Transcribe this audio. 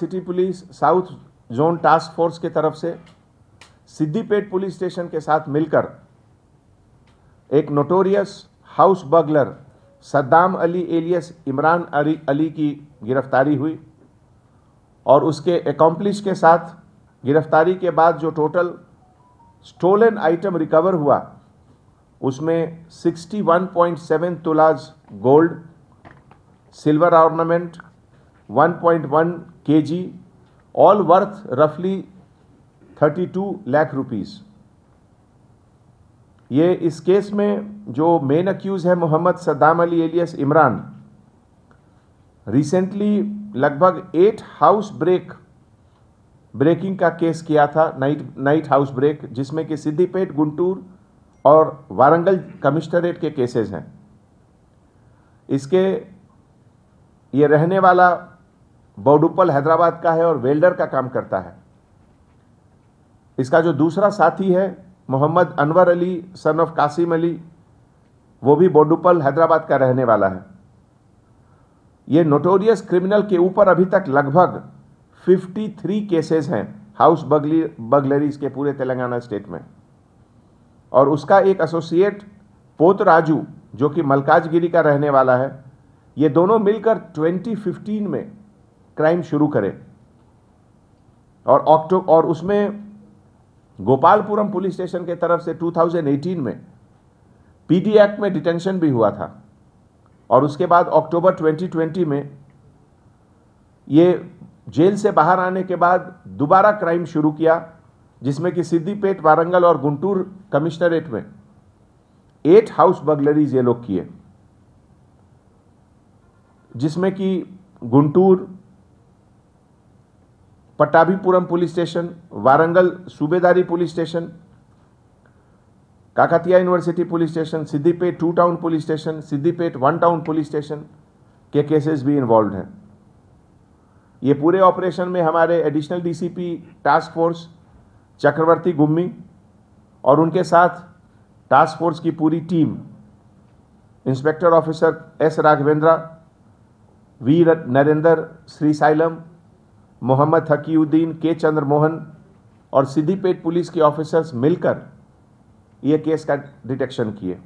city police south zone task force के तरफ से सिद्दीपेट पुलिस स्टेशन के साथ मिलकर एक notorious house burglar Saddam Ali alias Imran Ali Ali की गिरफ्तारी हुई और उसके अकम्पलिश के साथ गिरफ्तारी के बाद जो टोटल स्टोलन आइटम रिकवर हुआ उसमें 61.7 तुलाज gold silver ornament 1.1 all worth रफली थर्टी 32 लाख रुपीस ये इस केस में जो मेन अक्यूज़ है मोहम्मद सद्दाम अली एलियस इमरान रिसेंटली लगभग एट हाउस ब्रेक ब्रेकिंग का केस किया था नाइट नाइट हाउस ब्रेक जिसमें कि सिद्धिपेट गुंटूर और वारंगल कमिश्नरेट के केसेस हैं इसके ये रहने वाला बौडुपल हैदराबाद का है और वेल्डर का काम करता है इसका जो दूसरा साथी है मोहम्मद अनवर अली सन ऑफ कासिम अली वो भी बोडुपल हैदराबाद का रहने वाला है ये नोटोरियस क्रिमिनल के ऊपर अभी तक लगभग 53 केसेस हैं हाउस बगली बगलरीज के पूरे तेलंगाना स्टेट में और उसका एक एसोसिएट पोत राजू जो कि मलकाजगिरी का रहने वाला है ये दोनों मिलकर 2015 में क्राइम शुरू करे और ऑक्टो और उसमें गोपालपुरम पुलिस स्टेशन के तरफ से 2018 में पीडी एक्ट में डिटेंशन भी हुआ था और उसके बाद अक्टूबर 2020 में ये जेल से बाहर आने के बाद दोबारा क्राइम शुरू किया जिसमें कि सिद्धिपेट वारंगल और गुंटूर कमिश्नरेट में एट हाउस बगलरीज ये लोग किए जिसमें कि Guntur Pattabhipuram police station Warangal Subedari police station Kakatiya university police station Siddipet two town police station Siddipet one town police station के केसेस भी इन्वॉल्व हैं ये पूरे ऑपरेशन में हमारे additional DCP task force Chakravarthy Gummi और उनके साथ टास्क फोर्स की पूरी team inspector officer S Raghavendra V Narendra Srisailam Mohammad हकीउद्दीन K Chandramohan और सिद्धिपेट पुलिस के ऑफिसर्स मिलकर यह केस का डिटेक्शन किए